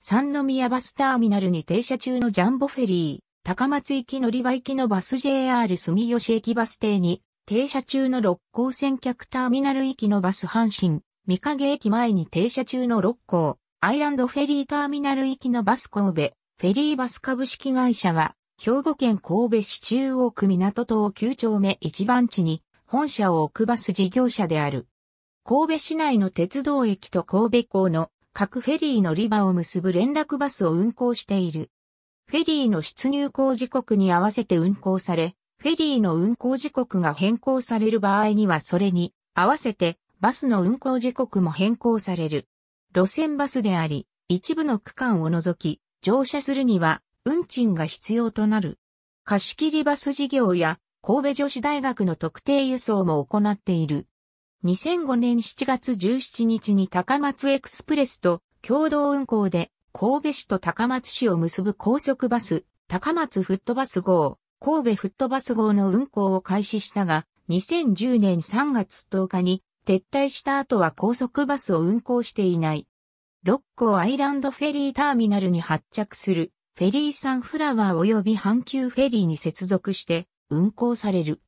三宮バスターミナルに停車中のジャンボフェリー、高松行き乗り場行きのバス JR 住吉駅バス停に、停車中の六甲線客ターミナル行きのバス阪神、三影駅前に停車中の六甲、アイランドフェリーターミナル行きのバス神戸、フェリーバス株式会社は、兵庫県神戸市中央区港島9丁目1番地に本社を置くバス事業者である。神戸市内の鉄道駅と神戸港の各フェリーのリバを結ぶ連絡バスを運行している。フェリーの出入港時刻に合わせて運行され、フェリーの運行時刻が変更される場合にはそれに合わせてバスの運行時刻も変更される。路線バスであり、一部の区間を除き、乗車するには運賃が必要となる。貸し切りバス事業や神戸女子大学の特定輸送も行っている。2005年7月17日に高松エクスプレスと共同運行で神戸市と高松市を結ぶ高速バス、高松フットバス号、神戸フットバス号の運行を開始したが、2010年3月10日に撤退した後は高速バスを運行していない。六甲アイランドフェリーターミナルに発着するフェリーサンフラワー及び阪急フェリーに接続して運行される。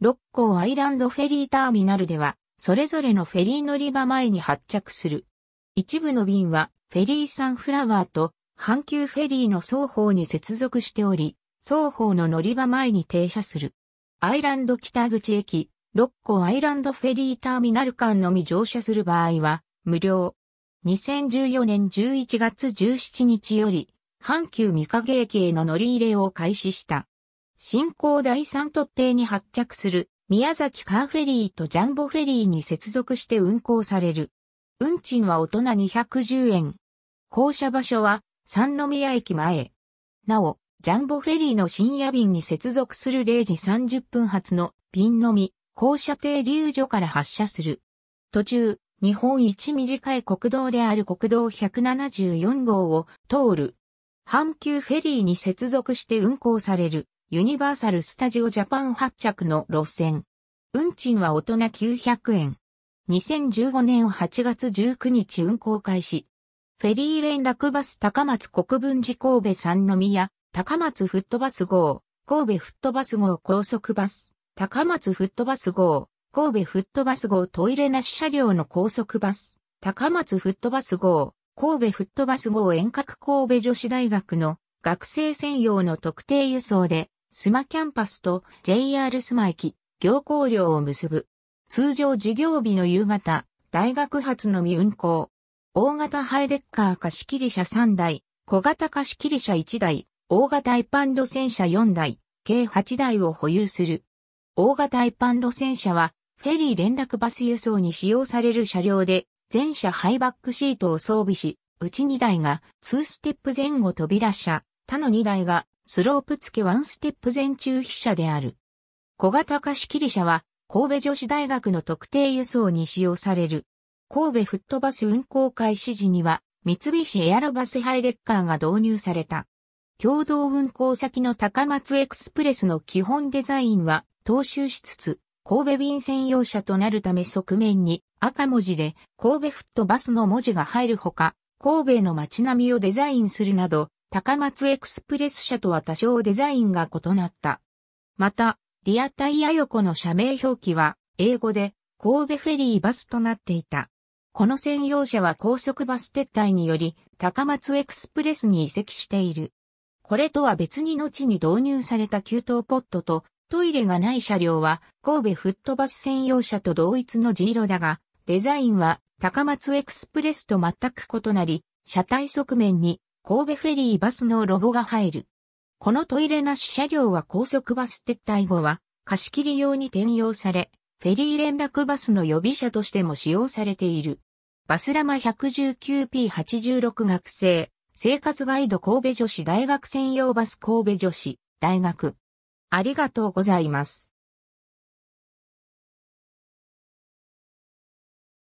六甲アイランドフェリーターミナルではそれぞれのフェリー乗り場前に発着する。一部の便は、フェリーサンフラワーと阪急フェリーの双方に接続しており、双方の乗り場前に停車する。アイランド北口駅、六甲アイランドフェリーターミナル間のみ乗車する場合は、無料。2014年11月17日より、阪急三影駅への乗り入れを開始した。新港第三特定に発着する宮崎カーフェリーとジャンボフェリーに接続して運行される。運賃は大人210円。降車場所は三宮駅前。なお、ジャンボフェリーの深夜便に接続する0時30分発の便のみ、降車停留所から発車する。途中、日本一短い国道である国道174号を通る。阪急フェリーに接続して運行されるユニバーサル・スタジオ・ジャパン発着の路線。運賃は大人900円。2015年8月19日運行開始。フェリー連絡バス高松国分寺神戸三宮、高松フットバス号、神戸フットバス号高速バス、高松フットバス号、神戸フットバス号トイレなし車両の高速バス、高松フットバス号、神戸フットバス号遠隔神戸女子大学の学生専用の特定輸送でスマキャンパスと JR 須磨駅、行行寮を結ぶ。通常授業日の夕方、大学発のみ運行。大型ハイデッカー貸切車3台、小型貸切車1台、大型一般路線車4台、計8台を保有する。大型一般路線車は、フェリー連絡バス輸送に使用される車両で、全車ハイバックシートを装備し、うち2台が2ステップ前後扉車、他の2台がスロープ付けワンステップ前中飛車である。小型貸し切り車は神戸女子大学の特定輸送に使用される。神戸フットバス運行開始時には三菱エアロバスハイデッカーが導入された。共同運行先の高松エクスプレスの基本デザインは踏襲しつつ、神戸便専用車となるため側面に赤文字で神戸フットバスの文字が入るほか、神戸の街並みをデザインするなど、高松エクスプレス車とは多少デザインが異なった。また、リアタイヤ横の社名表記は、英語で、神戸フェリーバスとなっていた。この専用車は高速バス撤退により、高松エクスプレスに移籍している。これとは別に後に導入された給湯ポットと、トイレがない車両は、神戸フットバス専用車と同一の G 色だが、デザインは、高松エクスプレスと全く異なり、車体側面に神戸フェリーバスのロゴが入る。このトイレなし車両は高速バス撤退後は貸し切り用に転用され、フェリー連絡バスの予備車としても使用されている。バスラマ 119P86 学生、生活ガイド神戸女子大学専用バス神戸女子大学。ありがとうございます。